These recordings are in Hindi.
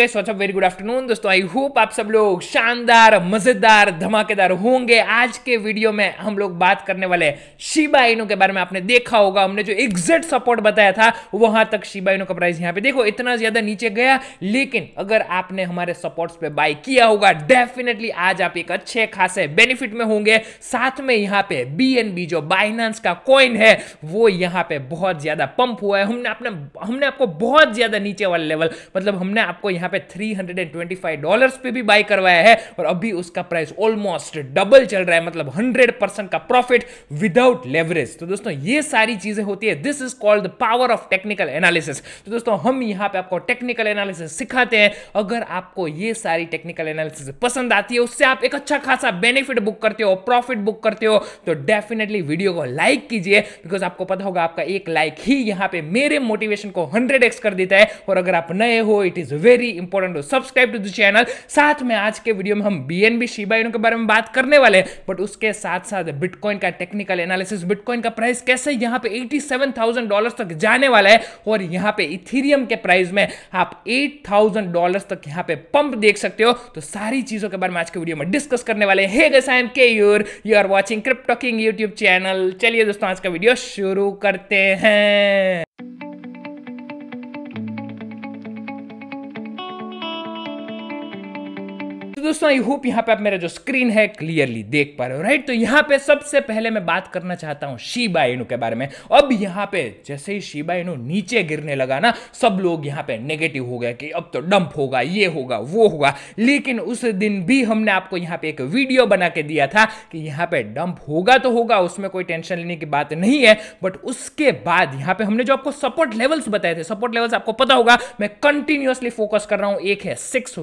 वेरी गुड आफ्टरनून दोस्तों आई होप आप सब लोग शानदार मजेदार धमाकेदार होंगे आज के वीडियो में हम लोग बात करने वाले शिबा इनो के बारे में आपने देखा होगा हमने जो एग्जैक्ट सपोर्ट बताया था वहां तक शिबा इनो का प्राइस यहाँ पे देखो इतना ज्यादा नीचे गया लेकिन अगर आपने हमारे सपोर्ट पे बाय किया होगा डेफिनेटली आज आप एक अच्छे खासे बेनिफिट में होंगे साथ में यहाँ पे बी जो बाइनांस का कॉइन है वो यहाँ पे बहुत ज्यादा पंप हुआ है हमने अपने हमने आपको बहुत ज्यादा नीचे वाले लेवल मतलब हमने आपको यहाँ यहां पे 325 डॉलर्स पे भी बाय करवाया है और अभी उसका प्राइस ऑलमोस्ट डबल चल रहा है मतलब 100 परसेंट का प्रॉफिट विदाउट लेवरेज तो दोस्तों ये सारी चीजें होती है this is called power of technical analysis तो दोस्तों हम यहां पे आपको टेक्निकल एनालिसिस सिखाते हैं अगर आपको ये सारी टेक्निकल एनालिसिस पसंद आती है उससे आप एक अच्छा खासा बेनिफिट बुक करते हो प्रॉफिट बुक करते हो तो डेफिनेटली वीडियो को लाइक कीजिए बिकॉज आपको पता होगा आपका एक लाइक ही यहां पे मेरे मोटिवेशन को हंड्रेड कर देता है और अगर आप नए हो इट इज वेरी इंपॉर्टेंट हो सब्सक्राइब टू द चैनल साथ में आज के वीडियो में हम बी एन बी शिबा इनके बारे में बात करने वाले हैं बट उसके साथ साथ बिटकॉइन का टेक्निकल एनालिसिस बिटकॉइन का प्राइस कैसे यहाँ पे एटी सेवन डॉलर तक जाने वाला है और यहाँ पे इथीरियम के प्राइस में आप एट थाउजेंड डॉलर तक यहाँ पे पंप देख सकते हो तो सारी चीजों के बारे में आज के वीडियो में डिस्कस करने वाले हैं गस आई एम के यूर you are watching Crypto King YouTube channel चलिए दोस्तों आज का वीडियो शुरू करते हैं दोस्तों आई होप यहाँ पे आप मेरा जो स्क्रीन है क्लियरली देख पा रहे हो राइट तो यहाँ पे सबसे पहले मैं बात करना चाहता हूँ शिबा इनू के बारे में अब यहाँ पे जैसे ही शिबा इनू नीचे गिरने लगा ना सब लोग यहाँ पे नेगेटिव हो गया कि अब तो डंप होगा ये होगा वो होगा लेकिन उस दिन भी हमने आपको यहाँ पे एक वीडियो बना के दिया था कि यहाँ पे डंप होगा तो होगा उसमें कोई टेंशन लेने की बात नहीं है बट उसके बाद यहाँ पे हमने जो आपको सपोर्ट लेवल्स बताए थे सपोर्ट लेवल्स आपको पता होगा मैं कंटिन्यूअसली फोकस कर रहा हूँ एक है सिक्स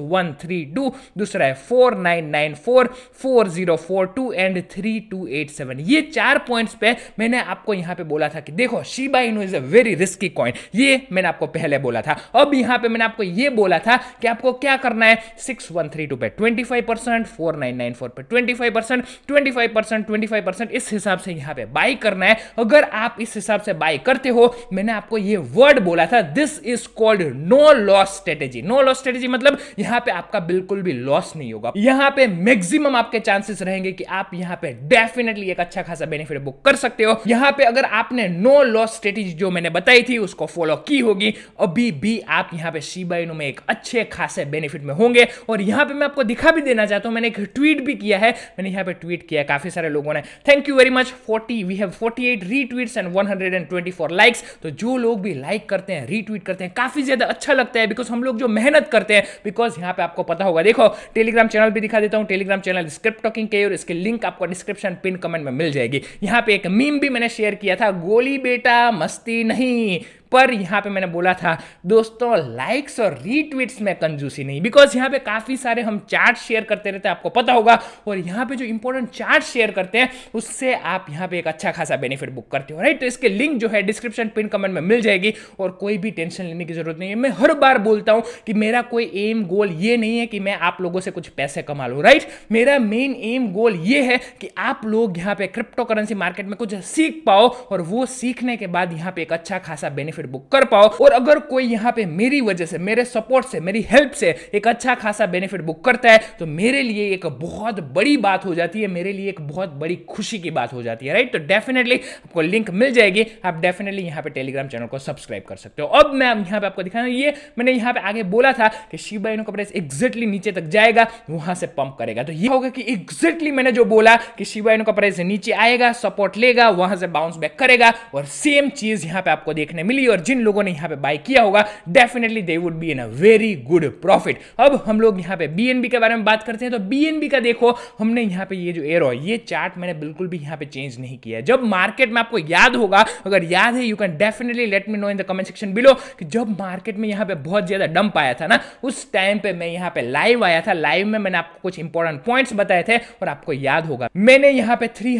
दूसरा four nine nine four four zero four two and three two eight seven ये चार पॉइंट्स पे मैंने आपको यहां पे बोला था कि देखो Shiba Inu is a very risky coin ये मैंने आपको पहले बोला था अब यहां पे मैंने आपको ये बोला था कि आपको क्या करना है सिक्स वन थ्री टू पे twenty five percent four nine nine four पे twenty five percent twenty five percent twenty five percent इस हिसाब से यहां पे बाई करना है अगर आप इस हिसाब से बाई करते हो मैंने आपको ये वर्ड बोला था this is called no loss strategy no loss strategy मतलब यहां पे आपका बिल्कुल भी लॉस नहीं होगा यहाँ पे मैक्सिमम आपके चांसेस रहेंगे कि आप यहाँ पे डेफिनेटली एक अच्छा खासा बेनिफिट बुक कर सकते हो यहाँ पे अगर आपने नो लॉस स्ट्रेटेजी जो मैंने बताई थी उसको फॉलो की होगी अभी भी आप यहाँ पे शिबाइनो में एक अच्छे खासे बेनिफिट में होंगे और यहाँ पे मैं आपको दिखा भी देना चाहता हूँ मैंने एक ट्वीट भी किया है मैंने यहाँ पे ट्वीट किया काफी सारे लोगों ने thank you very much forty we have forty eight retweets and one hundred and twenty four likes तो जो लोग भी लाइक करते हैं रीट्वीट करते हैं काफी ज्यादा अच्छा लगता है बिकॉज हम लोग जो मेहनत करते हैं बिकॉज यहाँ पे आपको पता होगा देखो टेलीग्राम चैनल भी दिखा देता हूँ टेलीग्राम चैनल स्क्रिप्ट टॉकिंग के और इसके लिंक आपको डिस्क्रिप्शन पिन कमेंट में मिल जाएगी यहाँ पे एक मीम भी मैंने शेयर किया था गोली बेटा मस्ती नहीं पर यहाँ पे मैंने बोला था दोस्तों लाइक्स और रीट्वीट्स में कंजूसी नहीं बिकॉज यहाँ पे काफ़ी सारे हम चार्ट शेयर करते रहते हैं आपको पता होगा और यहाँ पे जो इंपॉर्टेंट चार्ट शेयर करते हैं उससे आप यहाँ पे एक अच्छा खासा बेनिफिट बुक करते हो राइट तो इसके लिंक जो है डिस्क्रिप्शन पिन कमेंट में मिल जाएगी और कोई भी टेंशन लेने की जरूरत नहीं है मैं हर बार बोलता हूँ कि मेरा कोई एम गोल ये नहीं है कि मैं आप लोगों से कुछ पैसे कमा लूँ राइट मेरा मेन एम गोल ये है कि आप लोग यहाँ पे क्रिप्टो करेंसी मार्केट में कुछ सीख पाओ और वो सीखने के बाद यहाँ पे एक अच्छा खासा बेनिफिट बेनिफिट बुक कर पाओ और अगर कोई यहाँ पे मेरी वजह से मेरे सपोर्ट से मेरी हेल्प से एक अच्छा खासा बेनिफिट बुक करता है तो मेरे लिए एक बहुत बड़ी बात हो जाती है मेरे लिए एक बहुत बड़ी खुशी की बात हो जाती है राइट तो डेफिनेटली आपको लिंक मिल जाएगी आप डेफिनेटली यहाँ पे टेलीग्राम चैनल को सब्सक्राइब कर सकते हो अब मैं यहाँ पे आपको दिखाना ये मैंने यहाँ पे आगे बोला था कि शिव इनको प्राइस एग्जैक्टली नीचे तक जाएगा वहां से पंप करेगा तो ये होगा कि एग्जैक्टली मैंने जो बोला कि शिव का प्राइस नीचे आएगा सपोर्ट लेगा वहां से बाउंस बैक करेगा और सेम चीज यहाँ पे आपको देखने मिली होगी और जिन लोगों ने यहाँ पे बाय किया होगा definitely they would be in a very good profit अब हम लोग यहाँ पे बी के बारे में बात करते हैं तो बी का देखो हमने यहाँ पे ये जो एयर ऑयल ये चार्ट मैंने बिल्कुल भी यहाँ पे चेंज नहीं किया जब मार्केट में आपको याद होगा अगर याद है you can definitely let me know in the comment section below कि जब मार्केट में यहाँ पे बहुत ज्यादा डंप आया था ना उस टाइम पे मैं यहाँ पे लाइव आया था लाइव में मैंने आपको कुछ इंपॉर्टेंट पॉइंट्स बताए थे और आपको याद होगा मैंने यहाँ पे थ्री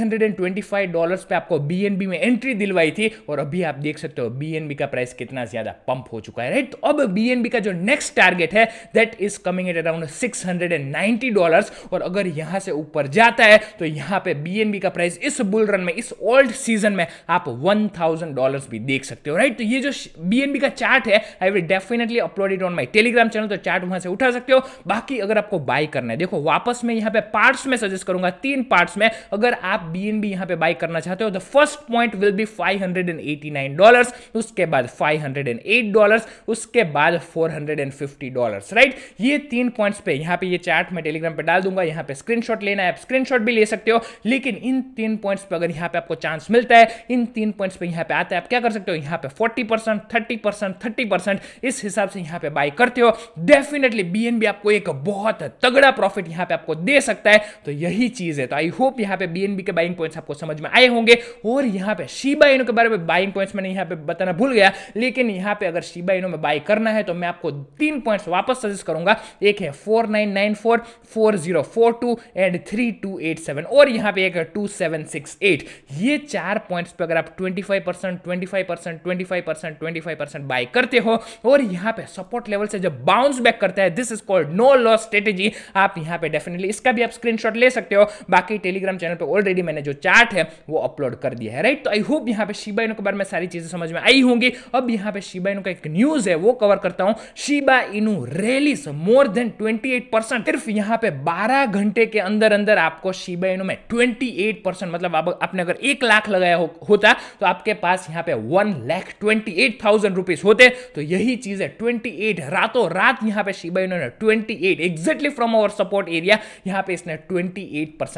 डॉलर्स पे आपको बीएनबी में एंट्री दिलवाई थी और अभी आप देख सकते हो बी बीएनबी का प्राइस कितना ज्यादा पंप हो चुका है राइट तो अब बीएनबी का जो नेक्स्ट टारगेट है that is coming at around 690 dollars और अगर यहां से ऊपर जाता है तो यहां पे बीएनबी का प्राइस इस बुल रन में इस ओल्ड सीजन में आप 1000 डॉलर्स भी देख सकते हो राइट तो ये जो बीएनबी का चार्ट है I will definitely upload it on my Telegram channel तो चार्ट वहां से उठा सकते हो बाकी अगर आपको बाय करना है देखो वापस में यहां पे पार्ट्स में सजेस्ट करूंगा तीन पार्ट्स में अगर आप बीएनबी यहां पे बाय करना चाहते हो the first point will be 589 dollars उसके उसके बाद 508 डॉलर्स उसके बाद 450 डॉलर्स राइट ये तीन पॉइंट्स पे यहां पे ये चार्ट मैं टेलीग्राम पे डाल दूंगा यहां पे स्क्रीनशॉट लेना है आप स्क्रीनशॉट भी ले सकते हो लेकिन इन तीन पॉइंट्स पे अगर यहां पे आपको चांस मिलता है इन तीन पॉइंट्स पे यहां पे आता है आप क्या कर सकते हो यहां पे 40 30% 30% इस हिसाब से यहां पे बाय करते हो डेफिनेटली बीएनबी आपको एक बहुत तगड़ा प्रॉफिट यहां पे आपको दे सकता है तो यही चीज है तो आई होप यहां पे बीएनबी के बाइंग पॉइंट्स आपको समझ में आए होंगे और यहां पे शीबा के बारे में बाइंग पॉइंट्स मैंने यहां पे बताना भूल गया लेकिन यहां पे अगर शिबा इनो में बाय करना है तो मैं आपको तीन पॉइंट्स वापस सजेस्ट करूंगा एक है 4994 4042 एंड 3287 और यहां पे एक है 2768 ये चार पॉइंट्स पे अगर आप 25% 25% 25% 25% करते हो और यहां पे सपोर्ट लेवल से जब बाउंस बैक करता है this is called no loss strategy आप यहां पे डेफिनेटली इसका भी आप स्क्रीनशॉट ले सकते हो बाकी टेलीग्राम चैनल पे ऑलरेडी मैंने जो चार्ट है वो अपलोड कर दिया है राइट तो आई होप यहां पे शिबा इनो के बारे में सारी चीजें समझ में आई होंगी होंगे अब यहां पे शिबा इनू का एक न्यूज है वो कवर करता हूं Shiba Inu Ryle's more than 28 percent सिर्फ यहां पे 12 घंटे के अंदर अंदर आपको शिबा इनू में 28 परसेंट मतलब आप, आपने अगर एक लाख लगाया हो, होता तो आपके पास यहां पे वन लाख ट्वेंटी होते तो यही चीज है ट्वेंटी रातों रात यहां पर शिबा इनू ने twenty eight exactly from our support area यहां पर इसने ट्वेंटी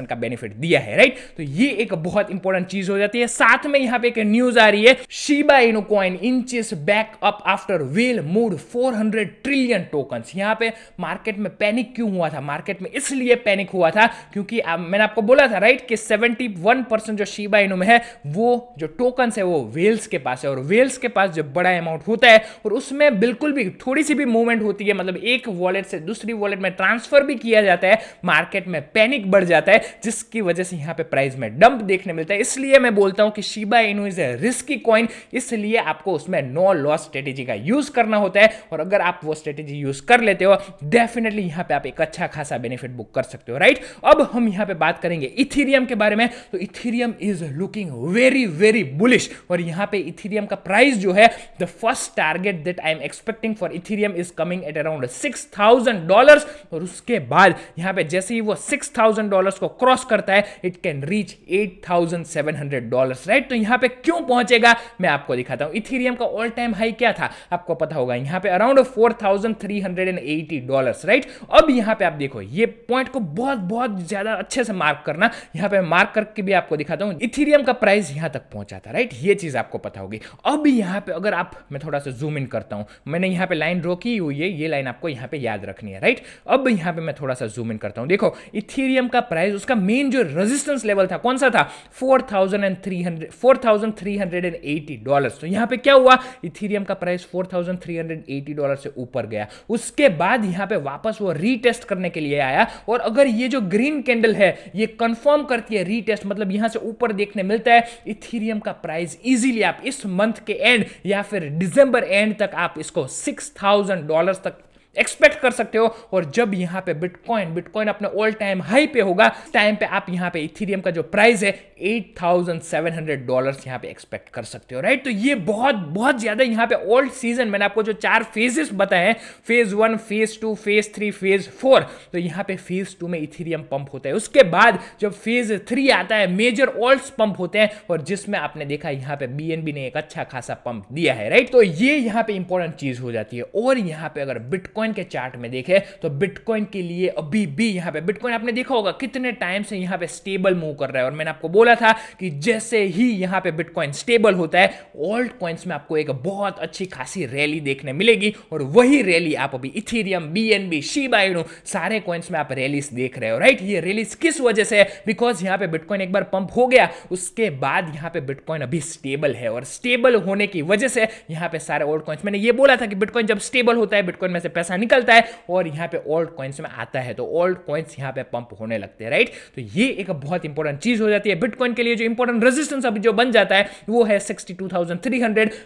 का बेनिफिट दिया है राइट तो ये एक बहुत इंपॉर्टेंट चीज हो जाती है साथ में यहां पे एक न्यूज आ रही है Shiba Inu coin 1.9 inches back up after well mood 400 trillion tokens यहाँ पे मार्केट में पैनिक क्यों हुआ था मार्केट में इसलिए पैनिक हुआ था क्योंकि आ, मैंने आपको बोला था राइट कि 71 परसेंट जो शिबा इनो में है वो जो टोकन्स है वो वेल्स के पास है और वेल्स के पास जो बड़ा अमाउंट होता है और उसमें बिल्कुल भी थोड़ी सी भी मूवमेंट होती है मतलब एक वॉलेट से दूसरी वॉलेट में ट्रांसफर भी किया जाता है मार्केट में पैनिक बढ़ जाता है जिसकी वजह से यहाँ पे प्राइस में डंप देखने मिलता है इसलिए मैं बोलता हूँ कि Shiba Inu is a risky coin इसलिए आपको आपको उसमें नो लॉस स्ट्रेटेजी का यूज करना होता है और अगर आप वो स्ट्रेटेजी यूज कर लेते हो डेफिनेटली यहां पे आप एक अच्छा खासा बेनिफिट बुक कर सकते हो राइट अब हम यहां पे बात करेंगे इथीरियम के बारे में तो Ethereum is looking very very bullish और यहां पे इथीरियम का प्राइस जो है the first target that I am expecting for Ethereum is coming at around six thousand dollar और उसके बाद यहां पे जैसे ही वो सिक्स थाउजेंड डॉलर को क्रॉस करता है it can reach eight thousand seven hundred dollar right तो यहां पे क्यों पहुंचेगा मैं आपको दिखाता हूं इथीरियम इथीरियम का ऑल टाइम हाई क्या था आपको पता होगा यहां पे अराउंड 4,380 डॉलर्स राइट अब यहां पे आप देखो ये पॉइंट को बहुत बहुत ज्यादा अच्छे से मार्क करना यहां पे मार्क करके भी आपको दिखाता हूं इथीरियम का प्राइस यहां तक पहुंचा था राइट ये चीज आपको पता होगी अब यहां पे अगर आप मैं थोड़ा सा जूम इन करता हूं मैंने यहां पे लाइन ड्रॉ की हुई है ये लाइन आपको यहां पे याद रखनी है राइट अब यहां पे मैं थोड़ा सा जूम इन करता हूं देखो इथीरियम का प्राइस उसका मेन जो रेजिस्टेंस लेवल था कौन सा था four thousand and three hundred four thousand three hundred and eighty dollar तो यहां पे पे क्या हुआ इथीरियम का प्राइस 4380 डॉलर से ऊपर गया उसके बाद यहाँ पे वापस वो रीटेस्ट करने के लिए आया और अगर ये जो ग्रीन कैंडल है ये कंफर्म करती है रीटेस्ट मतलब यहां से ऊपर देखने मिलता है इथीरियम का प्राइस इजीली आप इस मंथ के एंड या फिर डिसंबर एंड तक आप इसको 6000 डॉलर्स तक एक्सपेक्ट कर सकते हो और जब यहाँ पे बिटकॉइन बिटकॉइन अपने ऑल टाइम हाई पे होगा टाइम पे आप यहाँ पे इथीरियम का जो प्राइस है 8,700 डॉलर्स यहाँ पे एक्सपेक्ट कर सकते हो राइट तो ये बहुत बहुत ज्यादा यहाँ पे ओल्ड सीजन मैंने आपको जो चार फेजेस बताए हैं phase one phase two phase three phase four तो यहाँ पे फेज टू में इथीरियम पंप होता है उसके बाद जब फेज थ्री आता है मेजर ओल्ड पंप होते हैं और जिसमें आपने देखा यहाँ पे बी ने एक अच्छा खासा पंप दिया है राइट तो ये यहाँ पे इंपॉर्टेंट चीज हो जाती है और यहाँ पे अगर बिटकॉइन बिटकॉइन के चार्ट में देखें तो बिटकॉइन के लिए अभी भी यहां पे बिटकॉइन आपने देखा होगा कितने टाइम से यहां पे स्टेबल मूव कर रहा है और मैंने आपको बोला था कि जैसे ही यहां पे बिटकॉइन स्टेबल होता है ओल्ड कॉइन्स में आपको एक बहुत अच्छी खासी रैली देखने मिलेगी और वही रैली आप अभी Ethereum B N B Shiba Inu सारे कॉइन्स में आप रैलीस देख रहे हो राइट ये रैलीस किस वजह से बिकॉज यहां पर बिटकॉइन एक बार पंप हो गया उसके बाद यहां पर बिटकॉइन अभी स्टेबल है और स्टेबल होने की वजह से यहां पर सारे ओल्ड कॉइन्स मैंने ये बोला था कि बिटकॉइन जब स्टेबल होता है बिटकॉइन में से पैसा पैसा निकलता है और यहाँ पे ओल्ड कॉइन्स में आता है तो ओल्ड कॉइन्स यहाँ पे पंप होने लगते हैं राइट तो ये एक बहुत इंपॉर्टेंट चीज हो जाती है बिटकॉइन के लिए जो इंपॉर्टेंट रेजिस्टेंस अभी जो बन जाता है वो है सिक्सटी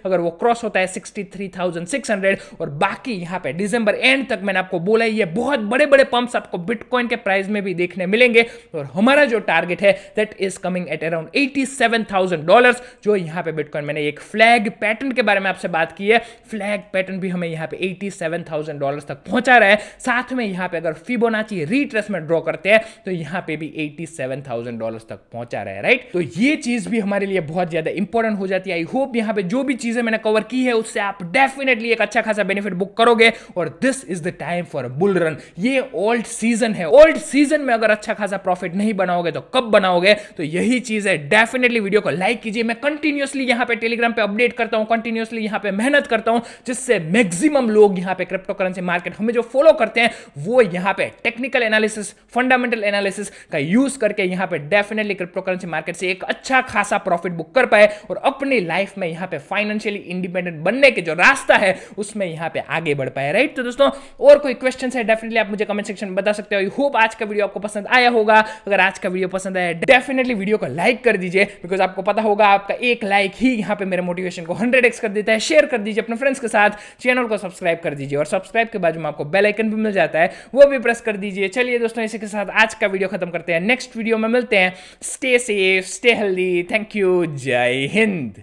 अगर वो क्रॉस होता है सिक्सटी और बाकी यहाँ पे डिसंबर एंड तक मैंने आपको बोला ये बहुत बड़े बड़े पंप्स आपको बिटकॉइन के प्राइस में भी देखने मिलेंगे और हमारा जो टारगेट है that is coming at around eighty dollars जो यहाँ पे बिटकॉइन मैंने एक फ्लैग पैटर्न के बारे में आपसे बात की है फ्लैग पैटर्न भी हमें यहाँ पे एटी डॉलर डॉलर तक पहुंचा रहा है साथ में यहां पे अगर फिबोनाची रिट्रेस में ड्रॉ करते हैं तो यहां पे भी एटी सेवन डॉलर तक पहुंचा रहा है राइट तो ये चीज भी हमारे लिए बहुत ज्यादा इंपॉर्टेंट हो जाती है आई होप यहां पे जो भी चीजें मैंने कवर की है उससे आप डेफिनेटली एक अच्छा खासा बेनिफिट बुक करोगे और this is the time for bull run ये ओल्ड सीजन है ओल्ड सीजन में अगर अच्छा खासा प्रॉफिट नहीं बनाओगे तो कब बनाओगे तो यही चीज है डेफिनेटली वीडियो को लाइक कीजिए मैं कंटिन्यूसली यहां पे टेलीग्राम पे अपडेट करता हूं कंटिन्यूसली यहां पे मेहनत करता हूं जिससे मैक्सिमम लोग यहां पे क्रिप्टो करेंसी से मार्केट हमें जो फॉलो करते हैं वो यहां पे टेक्निकल एनालिसिस फंडामेंटल एनालिसिस का यूज करके यहां पे डेफिनेटली क्रिप्टो करेंसी मार्केट से एक अच्छा खासा प्रॉफिट बुक कर पाए और अपनी लाइफ में यहां पे फाइनेंशियली इंडिपेंडेंट बनने के जो रास्ता है उसमें यहां पे आगे बढ़ पाए राइट तो दोस्तों और कोई क्वेश्चन है डेफिनेटली आप मुझे कमेंट सेक्शन में बता सकते हो होप आज का वीडियो आपको पसंद आया होगा अगर आज का वीडियो पसंद आया डेफिनेटली वीडियो को लाइक कर दीजिए बिकॉज आपको पता होगा आपका एक लाइक ही यहां पे मेरे मोटिवेशन को हंड्रेड कर देता है शेयर कर दीजिए अपने फ्रेंड्स के साथ चैनल को सब्सक्राइब कर दीजिए और सब्सक्राइब सब्सक्राइब के बाजू में आपको बेल आइकन भी मिल जाता है वो भी प्रेस कर दीजिए चलिए दोस्तों इसी के साथ आज का वीडियो खत्म करते हैं नेक्स्ट वीडियो में मिलते हैं stay safe stay healthy thank you जय हिंद